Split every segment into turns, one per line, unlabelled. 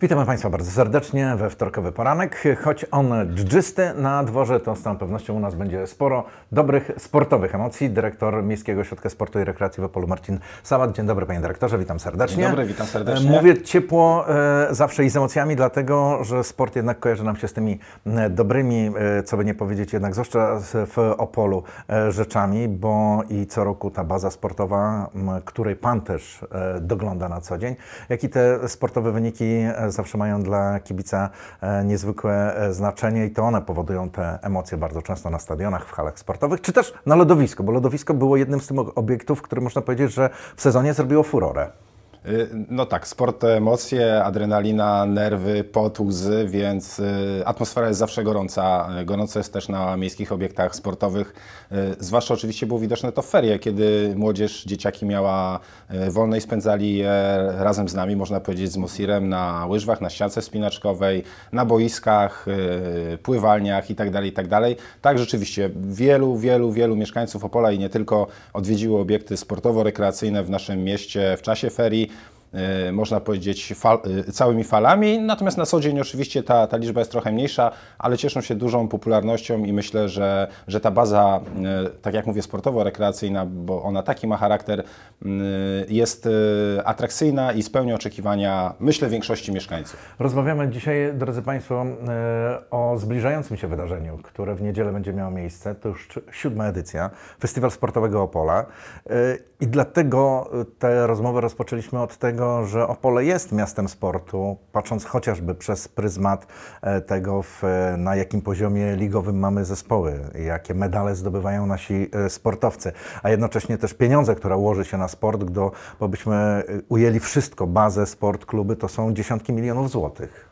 Witamy Państwa bardzo serdecznie we wtorkowy poranek. Choć on dżdżysty na dworze, to z całą pewnością u nas będzie sporo dobrych sportowych emocji. Dyrektor Miejskiego Ośrodka Sportu i Rekreacji w Opolu Marcin Sawat. Dzień dobry Panie Dyrektorze, witam serdecznie. Dzień dobry, witam serdecznie. E, mówię ciepło e, zawsze i z emocjami, dlatego że sport jednak kojarzy nam się z tymi e, dobrymi, e, co by nie powiedzieć jednak, zwłaszcza w Opolu, e, rzeczami, bo i co roku ta baza sportowa, m, której Pan też e, dogląda na co dzień, jak i te sportowe wyniki zawsze mają dla kibica e, niezwykłe e, znaczenie i to one powodują te emocje bardzo często na stadionach, w halach sportowych, czy też na lodowisku, bo lodowisko było jednym z tych obiektów, który można powiedzieć, że w sezonie zrobiło furorę.
Y, no tak, sport to emocje, adrenalina, nerwy, pot, łzy, więc y, atmosfera jest zawsze gorąca. Y, gorąco jest też na miejskich obiektach sportowych. Zwłaszcza oczywiście było widoczne to w ferie, kiedy młodzież, dzieciaki miała wolne i spędzali je razem z nami, można powiedzieć, z Mosirem na łyżwach, na ściance spinaczkowej, na boiskach, pływalniach itd. Tak itd. Tak, tak, rzeczywiście wielu, wielu, wielu mieszkańców Opola i nie tylko odwiedziło obiekty sportowo-rekreacyjne w naszym mieście w czasie ferii. E, można powiedzieć, fal, e, całymi falami. Natomiast na co dzień oczywiście ta, ta liczba jest trochę mniejsza, ale cieszą się dużą popularnością i myślę, że, że ta baza, e, tak jak mówię, sportowo-rekreacyjna, bo ona taki ma charakter, jest atrakcyjna i spełnia oczekiwania, myślę, większości mieszkańców.
Rozmawiamy dzisiaj, drodzy Państwo, o zbliżającym się wydarzeniu, które w niedzielę będzie miało miejsce. To już siódma edycja, Festiwal Sportowego Opola. I dlatego te rozmowy rozpoczęliśmy od tego, tego, że Opole jest miastem sportu, patrząc chociażby przez pryzmat e, tego, w, e, na jakim poziomie ligowym mamy zespoły, jakie medale zdobywają nasi e, sportowcy, a jednocześnie też pieniądze, które łoży się na sport, gdy, bo byśmy ujęli wszystko, bazę, sport, kluby, to są dziesiątki milionów złotych.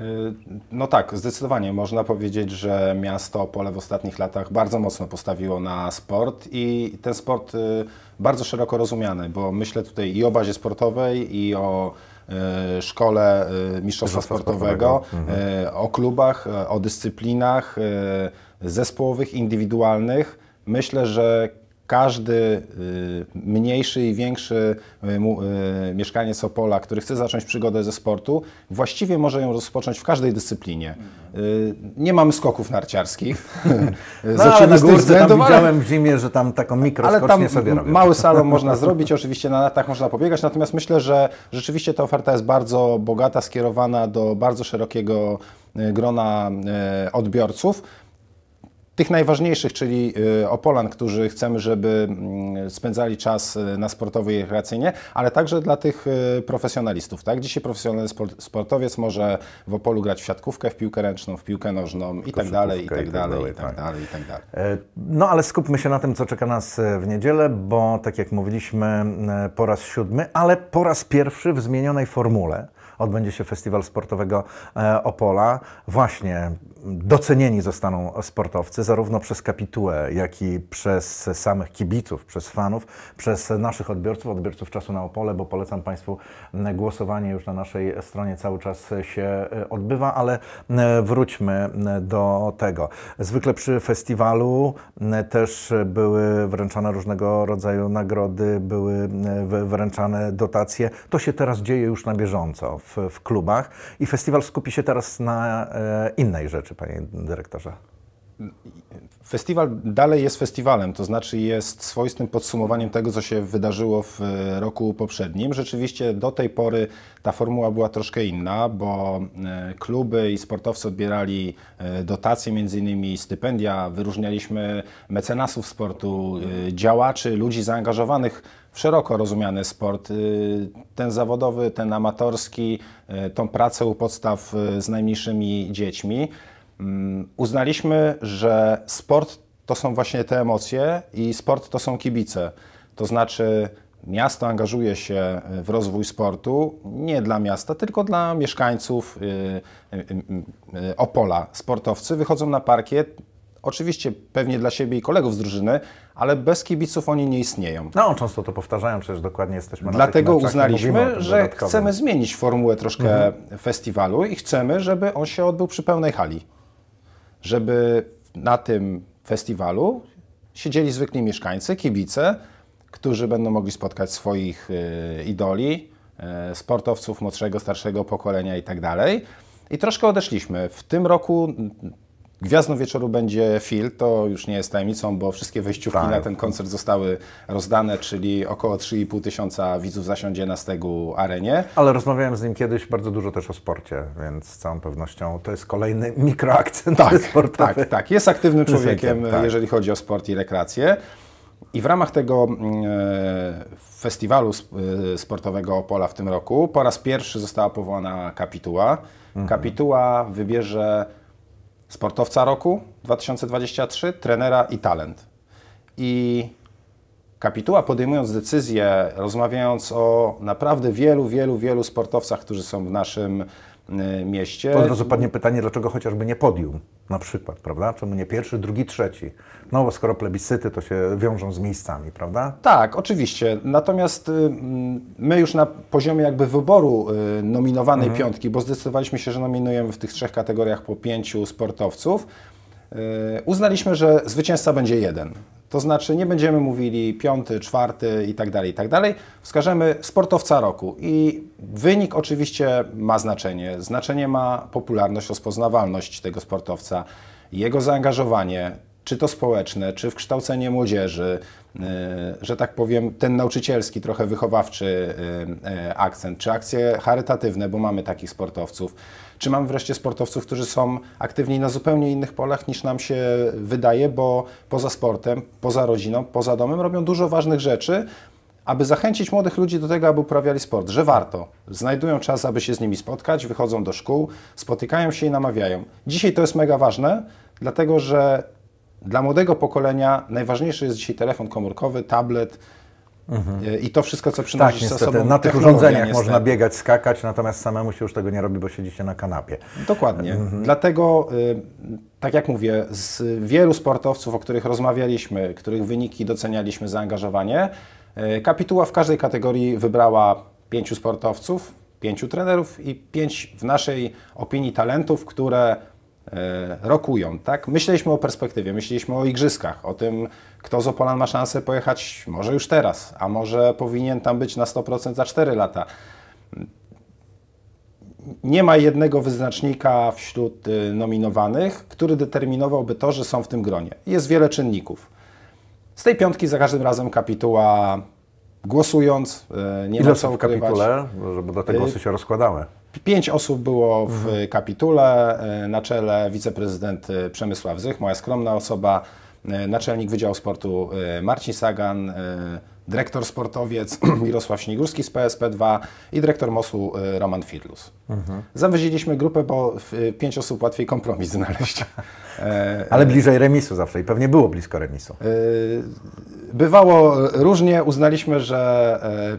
Y, no tak, zdecydowanie można powiedzieć, że miasto Opole w ostatnich latach bardzo mocno postawiło na sport i ten sport y, bardzo szeroko rozumiany, bo myślę tutaj i o bazie sportowej, i o y, szkole mistrzostwa sportowego, sportowego. o klubach, o dyscyplinach zespołowych, indywidualnych. Myślę, że każdy y, mniejszy i większy y, y, mieszkaniec Opola, który chce zacząć przygodę ze sportu, właściwie może ją rozpocząć w każdej dyscyplinie. Nie mamy skoków narciarskich. No, ale na górce względów, tam widziałem w zimie, że tam taką mikroskocznię sobie robią. mały salon można zrobić, oczywiście na natach można pobiegać, natomiast myślę, że rzeczywiście ta oferta jest bardzo bogata, skierowana do bardzo szerokiego grona odbiorców tych najważniejszych, czyli y, Opolan, którzy chcemy, żeby mm, spędzali czas y, na sportowej i rekreacyjnie, ale także dla tych y, profesjonalistów. Tak? Dzisiaj profesjonalny sportowiec może w Opolu grać w siatkówkę, w piłkę ręczną, w piłkę nożną i tak dalej, i tak dalej, i tak dalej, i tak
dalej. No ale skupmy się na tym, co czeka nas e, w niedzielę, bo tak jak mówiliśmy, e, po raz siódmy, ale po raz pierwszy w zmienionej formule odbędzie się Festiwal Sportowego e, Opola. Właśnie docenieni zostaną sportowcy zarówno przez kapitułę, jak i przez samych kibiców, przez fanów, przez naszych odbiorców, odbiorców czasu na Opole, bo polecam Państwu głosowanie już na naszej stronie cały czas się e, odbywa, ale e, wróćmy do tego. Zwykle przy festiwalu też były wręczane różnego rodzaju nagrody, były wręczane dotacje. To się teraz dzieje już na bieżąco w, klubach
i festiwal skupi się teraz na e, innej rzeczy, panie dyrektorze. Festiwal dalej jest festiwalem, to znaczy jest swoistym podsumowaniem tego, co się wydarzyło w e, roku poprzednim. Rzeczywiście do tej pory ta formuła była troszkę inna, bo e, kluby i sportowcy odbierali e, dotacje, między innymi stypendia, wyróżnialiśmy mecenasów sportu, działaczy, ludzi zaangażowanych w szeroko rozumiany sport, ten zawodowy, ten amatorski, tą pracę u podstaw z najmniejszymi dziećmi. Mm, uznaliśmy, że sport to są właśnie te emocje i sport to są kibice. To znaczy, miasto angażuje się e, w rozwój sportu nie dla miasta, tylko dla mieszkańców e, e, Opola. Sportowcy wychodzą na parkiet, oczywiście pewnie dla siebie i kolegów z drużyny, ale bez kibiców oni nie istnieją. No, często to powtarzają, przecież dokładnie jesteśmy Dlatego na Dlatego uznaliśmy, że dodatkowym. chcemy zmienić formułę troszkę mhm. festiwalu i chcemy, żeby on się odbył przy pełnej hali żeby na tym festiwalu siedzieli zwykli mieszkańcy, kibice, którzy będą mogli spotkać swoich y, idoli, y, sportowców młodszego, starszego pokolenia itd. Tak I troszkę odeszliśmy. W tym roku Gwiazdą wieczoru będzie Phil, to już nie jest tajemnicą, bo wszystkie wejściówki tak. na ten koncert zostały rozdane, czyli około 3,5 tysiąca widzów zasiądzie na stegu arenie. Ale rozmawiałem z nim kiedyś bardzo dużo też o sporcie, więc z całą pewnością to jest kolejny mikroakcent tak, sportowy. Tak, tak. Jest aktywnym człowiekiem, tak. jeżeli chodzi o sport i rekreację. I w ramach tego mm, e, festiwalu e, sportowego Opola w tym roku po raz pierwszy została powołana kapituła. Mhm. Kapituła wybierze sportowca roku 2023, trenera i talent. I Kapituła podejmując decyzję, rozmawiając o naprawdę wielu, wielu, wielu sportowcach, którzy są w naszym Y, mieście. Od razu padnie pytanie, dlaczego chociażby nie podium na przykład, prawda? Czemu nie pierwszy, drugi,
trzeci? No bo skoro plebiscyty to się wiążą z miejscami, prawda?
Tak, oczywiście. Natomiast y, mm, my już na poziomie jakby wyboru y, nominowanej mhm. piątki, bo zdecydowaliśmy się, że nominujemy w tych trzech kategoriach po pięciu sportowców, E, uznaliśmy, że zwycięzca będzie jeden. To znaczy nie będziemy mówili piąty, czwarty i tak dalej, i tak dalej. Wskażemy sportowca roku i wynik oczywiście ma znaczenie. Znaczenie ma popularność, rozpoznawalność tego sportowca, jego zaangażowanie, czy to społeczne, czy w kształcenie młodzieży, y, że tak powiem, ten nauczycielski, trochę wychowawczy y, y, akcent, czy akcje charytatywne, bo mamy takich sportowców, czy mamy wreszcie sportowców, którzy są aktywni na zupełnie innych polach niż nam się wydaje, bo poza sportem, poza rodziną, poza domem robią dużo ważnych rzeczy, aby zachęcić młodych ludzi do tego, aby uprawiali sport, że warto. Znajdują czas, aby się z nimi spotkać, wychodzą do szkół, spotykają się i namawiają. Dzisiaj to jest mega ważne, dlatego że dla młodego pokolenia najważniejszy jest dzisiaj telefon komórkowy, tablet, Mhm. E, I to wszystko, co przynosi tak, niestety. ze sobą. Na tych urządzeniach niestety. można
biegać, skakać, natomiast samemu się już tego nie robi, bo siedzicie
na kanapie. Dokładnie. Mhm. Dlatego, e, tak jak mówię, z wielu sportowców, o których rozmawialiśmy, których wyniki docenialiśmy, zaangażowanie, e, kapituła w każdej kategorii wybrała pięciu sportowców, pięciu trenerów i pięć, w naszej opinii, talentów, które E, rokują, tak? Myśleliśmy o perspektywie, myśleliśmy o igrzyskach, o tym, kto z Opolan ma szansę pojechać może już teraz, a może powinien tam być na 100% za 4 lata. Nie ma jednego wyznacznika wśród y, nominowanych, który determinowałby to, że są w tym gronie. Jest wiele czynników. Z tej piątki za każdym razem kapituła głosując, y, nie Ile ma co w kapitule,
bo tego y, głosy się
rozkładamy? Pięć osób było w mhm. kapitule, e, na czele wiceprezydent e, Przemysław Zych, moja skromna osoba, e, naczelnik Wydziału Sportu Marcin Sagan, dyrektor sportowiec Mirosław Śniegórski z PSP2 i dyrektor Mosu y, Roman Firlus. Mhm. grupę, bo y, pięć osób łatwiej kompromis znaleźć. E, Ale bliżej remisu zawsze i pewnie było blisko remisu. Y, bywało różnie. Uznaliśmy, że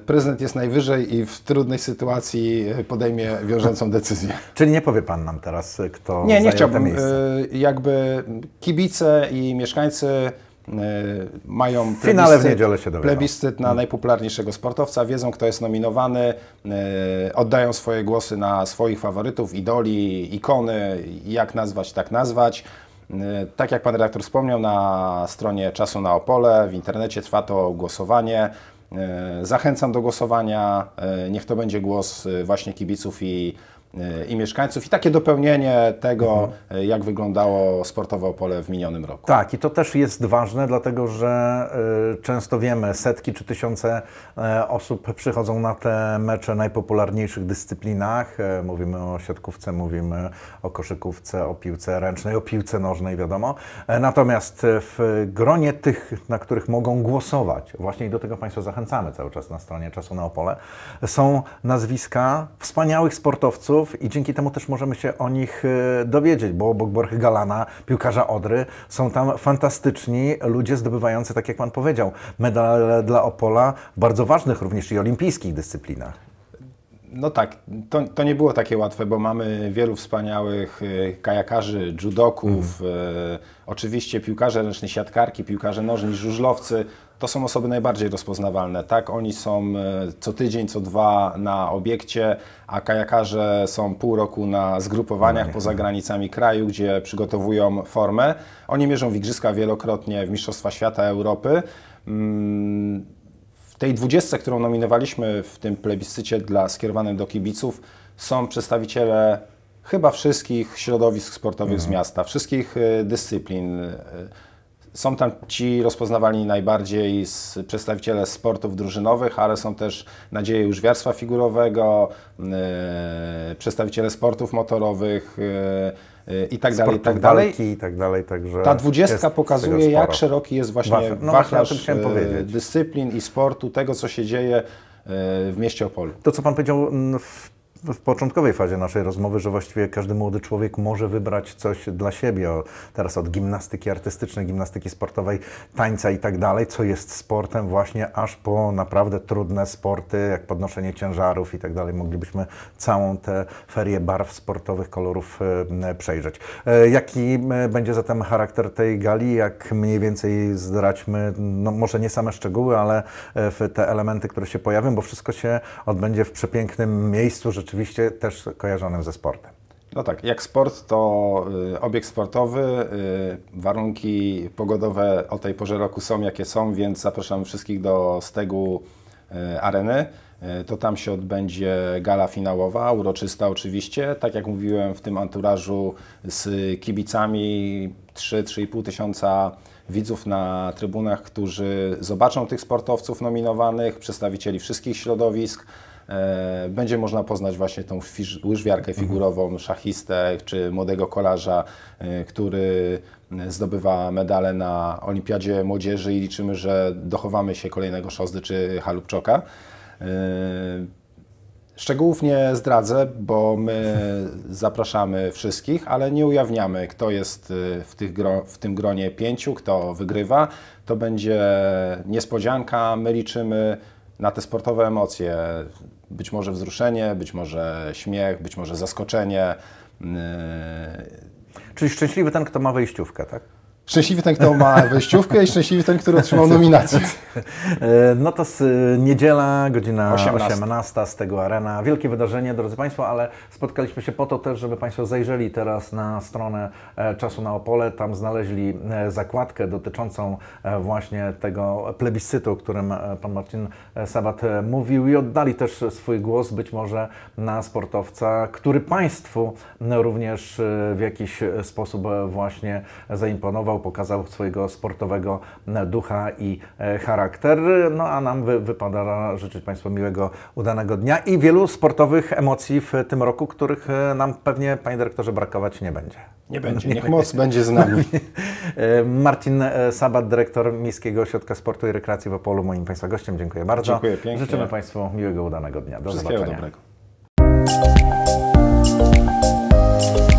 prezydent jest najwyżej i w trudnej sytuacji podejmie wiążącą decyzję. Czyli nie powie Pan nam teraz, kto Nie, nie chciałbym. Jakby kibice i mieszkańcy E, mają w w niedzielę się plebiscyt na mm. najpopularniejszego sportowca, wiedzą kto jest nominowany, e, oddają swoje głosy na swoich faworytów, idoli, ikony, jak nazwać, tak nazwać. E, tak jak pan redaktor wspomniał, na stronie Czasu na Opole w internecie trwa to głosowanie. Zachęcam do głosowania. Niech to będzie głos właśnie kibiców i i mieszkańców i takie dopełnienie tego, mhm. jak wyglądało sportowe pole w minionym roku. Tak, i to też jest ważne, dlatego że y, często wiemy, setki czy tysiące
e, osób przychodzą na te mecze najpopularniejszych dyscyplinach. E, mówimy o siatkówce, mówimy o koszykówce, o piłce ręcznej, o piłce nożnej, wiadomo. E, natomiast w gronie tych, na których mogą głosować, właśnie i do tego Państwa zachęcamy cały czas na stronie Czasu na Opole, są nazwiska wspaniałych sportowców, i dzięki temu też możemy się o nich e, dowiedzieć, bo obok Borchy Galana, piłkarza Odry, są tam fantastyczni ludzie zdobywający, tak jak Pan powiedział, medale dla Opola w bardzo ważnych również i olimpijskich dyscyplinach.
No tak, to, to nie było takie łatwe, bo mamy wielu wspaniałych e, kajakarzy, judoków, mm. e, oczywiście piłkarze ręczni, siatkarki, piłkarze nożni, żużlowcy to są osoby najbardziej rozpoznawalne. Tak, oni są e, co tydzień, co dwa na obiekcie, a kajakarze są pół roku na zgrupowaniach no, poza granicami kraju, gdzie przygotowują formę. Oni mierzą w igrzyska wielokrotnie w Mistrzostwa Świata Europy. Mm, w tej dwudziestce, którą nominowaliśmy w tym plebiscycie dla skierowanym do kibiców, są przedstawiciele chyba wszystkich środowisk sportowych z mhm. miasta, wszystkich e, dyscyplin e, są tam ci rozpoznawani najbardziej z przedstawiciele sportów drużynowych, ale są też nadzieje łyżwiarstwa figurowego, yy, przedstawiciele sportów motorowych yy, i tak dalej, i tak dalej. I tak dalej także Ta dwudziestka pokazuje, jak szeroki jest właśnie wachlarz no właśnie dyscyplin i sportu, tego, co się dzieje w mieście Opolu. To, co Pan powiedział w w początkowej fazie naszej rozmowy, że
właściwie każdy młody człowiek może wybrać coś dla siebie. O, teraz od gimnastyki artystycznej, gimnastyki sportowej, tańca i tak dalej, co jest sportem właśnie, aż po naprawdę trudne sporty, jak podnoszenie ciężarów i tak dalej. Moglibyśmy całą tę ferię barw sportowych, kolorów e, przejrzeć. E, jaki e, będzie zatem charakter tej gali? Jak mniej więcej zdradźmy, no może nie same szczegóły, ale e, te elementy, które się pojawią, bo wszystko się odbędzie w przepięknym miejscu, rzeczywiście oczywiście też kojarzonym ze sportem.
No tak, jak sport to y, obiekt sportowy, y, warunki pogodowe o tej porze roku są jakie są, więc zapraszam wszystkich do stegu y, areny. To tam się odbędzie gala finałowa, uroczysta oczywiście. Tak jak mówiłem, w tym anturażu z kibicami 3-3,5 tysiąca widzów na trybunach, którzy zobaczą tych sportowców nominowanych, przedstawicieli wszystkich środowisk. E, będzie można poznać właśnie tą łyżwiarkę mhm. figurową, szachistę czy młodego kolarza, e, który zdobywa medale na Olimpiadzie Młodzieży i liczymy, że dochowamy się kolejnego Szozdy czy Halubczoka. E, szczegółów nie zdradzę, bo my zapraszamy wszystkich, ale nie ujawniamy, kto jest w, tych gro, w tym gronie pięciu, kto wygrywa. To będzie niespodzianka. My liczymy na te sportowe emocje być może wzruszenie, być może śmiech, być może zaskoczenie. Yy. Czyli szczęśliwy ten, kto ma wejściówkę, tak? Szczęśliwy ten, kto ma wejściówkę i szczęśliwy ten, który otrzymał nominację.
No to z, niedziela, godzina 18. 18 z tego Arena. Wielkie wydarzenie, drodzy Państwo, ale spotkaliśmy się po to też, żeby Państwo zajrzeli teraz na stronę e, Czasu na Opole. Tam znaleźli e, zakładkę dotyczącą e, właśnie tego plebiscytu, o którym Pan Marcin Sabat mówił i oddali też swój głos być może na sportowca, który Państwu no, również w jakiś sposób właśnie zaimponował pokazał swojego sportowego ducha i e, charakter. No a nam wy, wypada życzyć Państwu miłego, udanego dnia i wielu sportowych emocji w tym roku, których e, nam pewnie, Panie Dyrektorze, brakować nie będzie. Nie będzie, niech moc będzie z nami. E, Martin Sabat, dyrektor Miejskiego Ośrodka Sportu i Rekreacji w Opolu, moim Państwa gościem. Dziękuję bardzo. Dziękuję pięknie. Życzymy Państwu miłego, udanego dnia. Do Wszystkiego zobaczenia. dobrego.